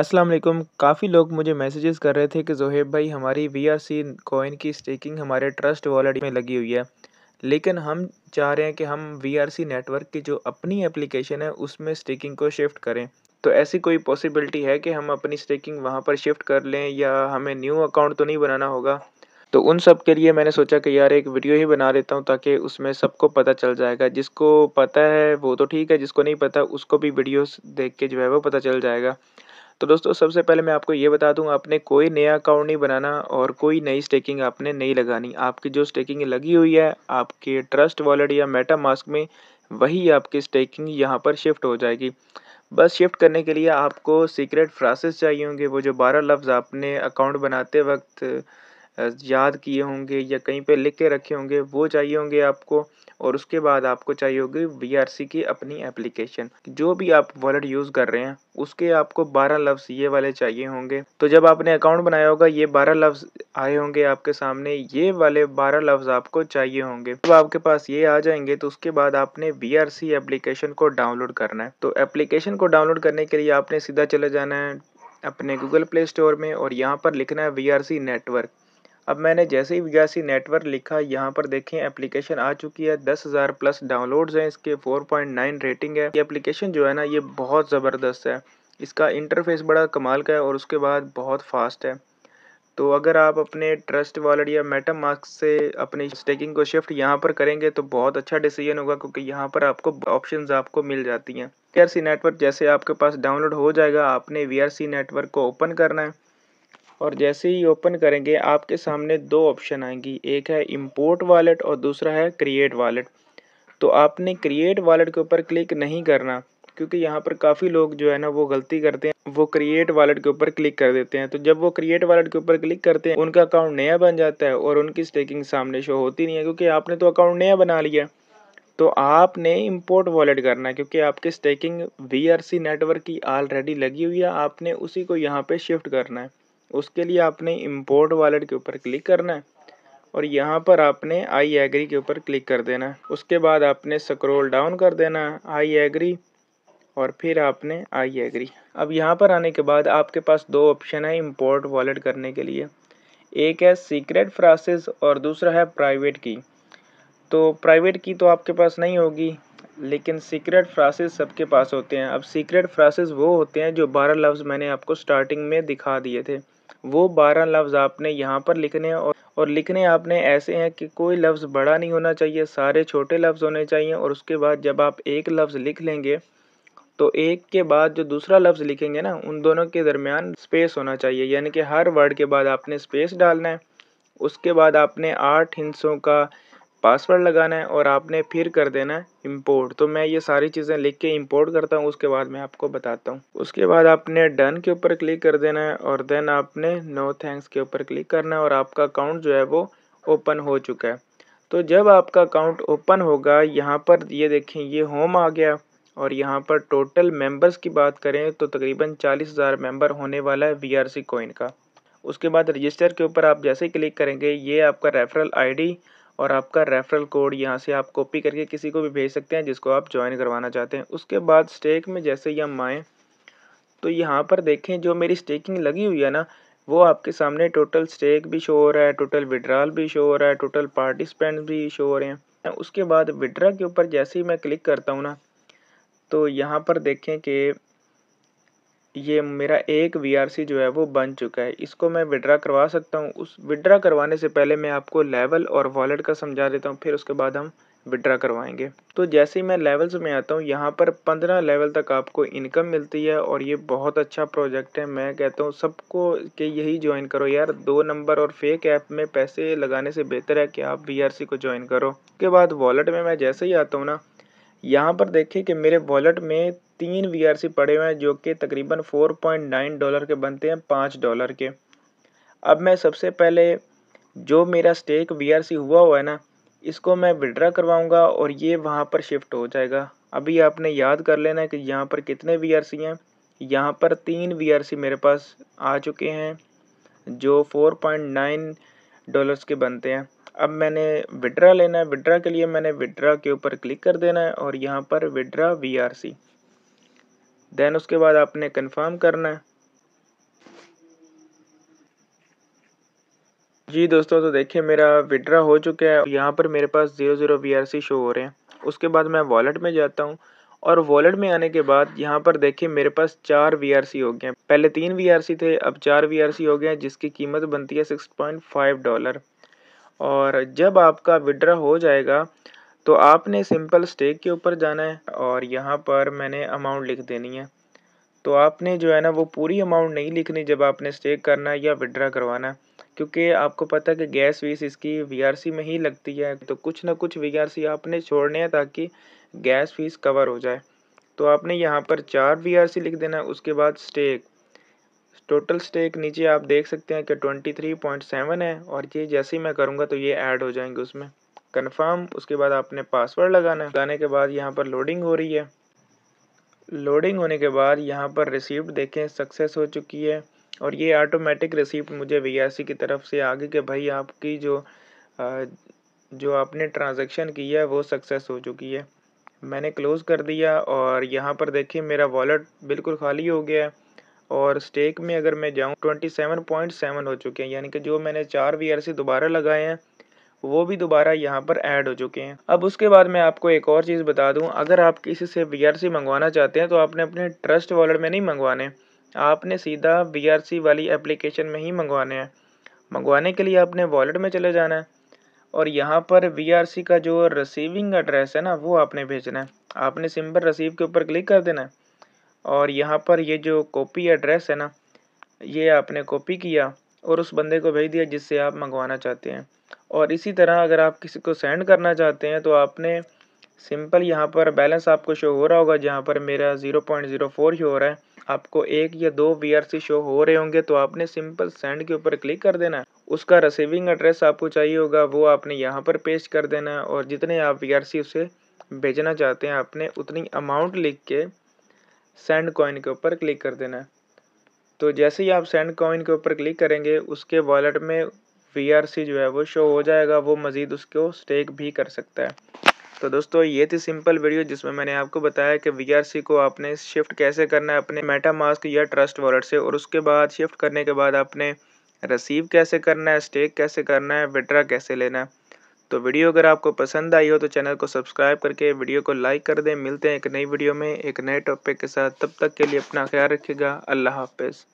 अस्सलाम वालेकुम काफ़ी लोग मुझे मैसेजेस कर रहे थे कि जोहेब भाई हमारी वी आर सी कॉइन की स्टेकिंग हमारे ट्रस्ट वॉलेट में लगी हुई है लेकिन हम चाह रहे हैं कि हम वी आर सी नेटवर्क की जो अपनी एप्लीकेशन है उसमें स्टेकिंग को शिफ्ट करें तो ऐसी कोई पॉसिबिलिटी है कि हम अपनी स्टेकिंग वहाँ पर शिफ्ट कर लें या हमें न्यू अकाउंट तो नहीं बनाना होगा तो उन सब के लिए मैंने सोचा कि यार एक वीडियो ही बना लेता हूँ ताकि उसमें सबको पता चल जाएगा जिसको पता है वो तो ठीक है जिसको नहीं पता उसको भी वीडियोस देख के जो है वो पता चल जाएगा तो दोस्तों सबसे पहले मैं आपको ये बता दूं आपने कोई नया अकाउंट नहीं बनाना और कोई नई स्टेकिंग आपने नहीं लगानी आपकी जो स्टेकिंग लगी हुई है आपके ट्रस्ट वॉलेट या मेटा मास्क में वही आपकी स्टेकिंग यहाँ पर शिफ्ट हो जाएगी बस शिफ्ट करने के लिए आपको सीक्रेट फ्रासेस चाहिए होंगे वो जो बारह लफ्ज़ आपने अकाउंट बनाते वक्त याद किए होंगे या कहीं पर लिख के रखे होंगे वो चाहिए होंगे आपको और उसके बाद आपको चाहिए होगी वी की अपनी एप्लीकेशन जो भी आप वॉलेट यूज़ कर रहे हैं उसके आपको बारह लफ्स ये वाले चाहिए होंगे तो जब आपने अकाउंट बनाया होगा ये बारह लफ्ज़ आए होंगे आपके सामने ये वाले बारह लफ्ज़ आपको चाहिए होंगे जब तो आपके पास ये आ जाएंगे तो उसके बाद आपने वी एप्लीकेशन को डाउनलोड करना है तो एप्लीकेशन को डाउनलोड करने के लिए आपने सीधा चले जाना है अपने गूगल प्ले स्टोर में और यहाँ पर लिखना है वी नेटवर्क अब मैंने जैसे ही विगासी नेटवर्क लिखा यहाँ पर देखें एप्लीकेशन आ चुकी है दस हज़ार प्लस डाउनलोड्स हैं इसके 4.9 रेटिंग है ये एप्लीकेशन जो है ना ये बहुत ज़बरदस्त है इसका इंटरफेस बड़ा कमाल का है और उसके बाद बहुत फास्ट है तो अगर आप अपने ट्रस्ट वॉलेट या मेटा मार्क्स से अपनी स्टेकिंग को शिफ्ट यहाँ पर करेंगे तो बहुत अच्छा डिसीजन होगा क्योंकि यहाँ पर आपको ऑप्शंस आपको मिल जाती हैं वी नेटवर्क जैसे आपके पास डाउनलोड हो जाएगा आपने वी नेटवर्क को ओपन करना है और जैसे ही ओपन करेंगे आपके सामने दो ऑप्शन आएंगी एक है इम्पोर्ट वॉलेट और दूसरा है क्रिएट वॉलेट तो आपने क्रिएट वॉलेट के ऊपर क्लिक नहीं करना क्योंकि यहाँ पर काफ़ी लोग जो है ना वो गलती करते हैं वो क्रिएट वॉलेट के ऊपर क्लिक कर देते हैं तो जब वो क्रिएट वॉलेट के ऊपर क्लिक करते हैं उनका अकाउंट नया बन जाता है और उनकी स्टेकिंग सामने शो होती नहीं है क्योंकि आपने तो अकाउंट नया बना लिया तो आपने इंपोर्ट वॉलेट करना है क्योंकि आपके स्टेकिंग वी नेटवर्क की ऑलरेडी लगी हुई है आपने उसी को यहाँ पर शिफ्ट करना है उसके लिए आपने इम्पोर्ट वॉलेट के ऊपर क्लिक करना है और यहाँ पर आपने आई एग्री के ऊपर क्लिक कर देना है उसके बाद आपने स्क्रॉल डाउन कर देना है आई एग्री और फिर आपने आई एग्री अब यहाँ पर आने के बाद आपके पास दो ऑप्शन है इम्पोर्ट वॉलेट करने के लिए एक है सीक्रेट फ्रासेस और दूसरा है प्राइवेट की तो प्राइवेट की तो आपके पास नहीं होगी लेकिन सीक्रेट फ्रासेस सबके पास होते हैं अब सीक्रेट फ्रासेस वो होते हैं जो बारह लफ्ज़ मैंने आपको स्टार्टिंग में दिखा दिए थे वो बारह लफ्ज़ आपने यहाँ पर लिखने हैं और और लिखने आपने ऐसे हैं कि कोई लफ्ज़ बड़ा नहीं होना चाहिए सारे छोटे लफ्ज़ होने चाहिए और उसके बाद जब आप एक लफ्ज़ लिख लेंगे तो एक के बाद जो दूसरा लफ्ज़ लिखेंगे ना उन दोनों के दरमियान स्पेस होना चाहिए यानी कि हर वर्ड के बाद आपने स्पेस डालना है उसके बाद आपने आठ हिंसों का पासवर्ड लगाना है और आपने फिर कर देना है इम्पोर्ट तो मैं ये सारी चीज़ें लिख के इम्पोर्ट करता हूँ उसके बाद मैं आपको बताता हूँ उसके बाद आपने डन के ऊपर क्लिक कर देना है और देन आपने नो थैंक्स के ऊपर क्लिक करना है और आपका अकाउंट जो है वो ओपन हो चुका है तो जब आपका अकाउंट ओपन होगा यहाँ पर ये देखें ये होम आ गया और यहाँ पर टोटल मेंबर्स की बात करें तो तकरीबन चालीस हज़ार मेम्बर होने वाला है वी कॉइन का उसके बाद रजिस्टर के ऊपर आप जैसे क्लिक करेंगे ये आपका रेफरल आईडी और आपका रेफरल कोड यहाँ से आप कॉपी करके किसी को भी भेज सकते हैं जिसको आप ज्वाइन करवाना चाहते हैं उसके बाद स्टेक में जैसे ही हम आएँ तो यहाँ पर देखें जो मेरी स्टेकिंग लगी हुई है ना वो आपके सामने टोटल स्टेक भी शो हो रहा है टोटल विड्रॉल भी शो हो रहा है टोटल पार्टिसिपेंट भी शो हो रहे हैं उसके बाद विड्रा के ऊपर जैसे ही मैं क्लिक करता हूँ ना तो यहाँ पर देखें कि ये मेरा एक वी जो है वो बन चुका है इसको मैं विड्रा करवा सकता हूँ उस विड्रा करवाने से पहले मैं आपको लेवल और वॉलेट का समझा देता हूँ फिर उसके बाद हम विड्रा करवाएंगे तो जैसे ही मैं लेवल्स में आता हूँ यहाँ पर पंद्रह लेवल तक आपको इनकम मिलती है और ये बहुत अच्छा प्रोजेक्ट है मैं कहता हूँ सबको कि यही ज्वाइन करो यार दो नंबर और फेक ऐप में पैसे लगाने से बेहतर है कि आप वी को ज्वाइन करो उसके बाद वॉलेट में मैं जैसे ही आता हूँ ना यहाँ पर देखिए कि मेरे वॉलेट में तीन वी पड़े हुए हैं जो कि तकरीबन 4.9 डॉलर के बनते हैं पाँच डॉलर के अब मैं सबसे पहले जो मेरा स्टेक वी हुआ हुआ है ना इसको मैं विड्रा करवाऊँगा और ये वहाँ पर शिफ्ट हो जाएगा अभी आपने याद कर लेना कि यहाँ पर कितने वी हैं यहाँ पर तीन वी मेरे पास आ चुके हैं जो 4.9 डॉलर्स के बनते हैं अब मैंने विड्रा लेना है विड्रा के लिए मैंने विड्रा के ऊपर क्लिक कर देना है और यहाँ पर withdraw V R C then उसके बाद आपने कंफर्म करना है जी दोस्तों तो देखिए मेरा विड्रा हो चुका है यहाँ पर मेरे पास zero zero V R C show हो रहे हैं उसके बाद मैं वॉलेट में जाता हूँ और वॉलेट में आने के बाद यहाँ पर देखिए मेरे पास चार वी आर सी हो गए हैं पहले तीन वी आर सी थे अब चार वी आर सी हो गए हैं जिसकी कीमत बनती है सिक्स पॉइंट फाइव डॉलर और जब आपका विड्रा हो जाएगा तो आपने सिंपल स्टेक के ऊपर जाना है और यहाँ पर मैंने अमाउंट लिख देनी है तो आपने जो है ना वो पूरी अमाउंट नहीं लिखनी जब आपने स्टेक करना है या विड्रा करवाना है क्योंकि आपको पता है कि गैस वीस इसकी वीआरसी में ही लगती है तो कुछ ना कुछ वीआरसी आपने छोड़ने हैं ताकि गैस फीस कवर हो जाए तो आपने यहाँ पर चार वीआरसी लिख देना है उसके बाद स्टेक टोटल स्टेक नीचे आप देख सकते हैं कि ट्वेंटी थ्री पॉइंट सेवन है और ये जैसे ही मैं करूँगा तो ये ऐड हो जाएंगे उसमें कन्फर्म उसके बाद आपने पासवर्ड लगाना है लगाने के बाद यहाँ पर लोडिंग हो रही है लोडिंग होने के बाद यहाँ पर रिसिप्ट देखें सक्सेस हो चुकी है और ये ऑटोमेटिक रिसिप्ट मुझे वी की तरफ से आगे कि भाई आपकी जो जो आपने ट्रांजेक्शन की है वो सक्सेस हो चुकी है मैंने क्लोज़ कर दिया और यहाँ पर देखिए मेरा वॉलेट बिल्कुल खाली हो गया है और स्टेक में अगर मैं जाऊँ ट्वेंटी सेवन पॉइंट सेवन हो चुके हैं यानी कि जो मैंने चार वी सी दोबारा लगाए हैं वो भी दोबारा यहाँ पर ऐड हो चुके हैं अब उसके बाद मैं आपको एक और चीज़ बता दूँ अगर आप किसी से वी मंगवाना चाहते हैं तो आपने अपने ट्रस्ट वॉलेट में नहीं मंगवाने आपने सीधा वी वाली एप्लीकेशन में ही मंगवाने हैं मंगवाने के लिए आपने वॉलेट में चले जाना है और यहाँ पर वी का जो रिसीविंग एड्रेस है ना वो आपने भेजना है आपने सिंपल रसीव के ऊपर क्लिक कर देना है और यहाँ पर ये जो कॉपी एड्रेस है ना ये आपने कॉपी किया और उस बंदे को भेज दिया जिससे आप मंगवाना चाहते हैं और इसी तरह अगर आप किसी को सेंड करना चाहते हैं तो आपने सिंपल यहाँ पर बैलेंस आपको शो हो रहा होगा जहाँ पर मेरा zero point zero four show हो रहा है आपको एक या दो वी शो हो रहे होंगे तो आपने सिंपल सेंड के ऊपर क्लिक कर देना है उसका रिसीविंग एड्रेस आपको चाहिए होगा वो आपने यहाँ पर पेस्ट कर देना है और जितने आप वी उसे भेजना चाहते हैं आपने उतनी अमाउंट लिख के सेंड कॉइन के ऊपर क्लिक कर देना है तो जैसे ही आप सेंड कॉइन के ऊपर क्लिक करेंगे उसके वॉलेट में वी जो है वो शो हो जाएगा वो मज़ीद उसको स्टेक भी कर सकता है तो दोस्तों ये थी सिंपल वीडियो जिसमें मैंने आपको बताया कि वी को आपने शिफ्ट कैसे करना है अपने मेटा मास्क या ट्रस्ट वॉलेट से और उसके बाद शिफ्ट करने के बाद आपने रसीव कैसे करना है स्टेक कैसे करना है विड्रा कैसे लेना है तो वीडियो अगर आपको पसंद आई हो तो चैनल को सब्सक्राइब करके वीडियो को लाइक कर दें मिलते हैं एक नई वीडियो में एक नए टॉपिक के साथ तब तक के लिए अपना ख्याल रखिएगा अल्लाह हाफिज़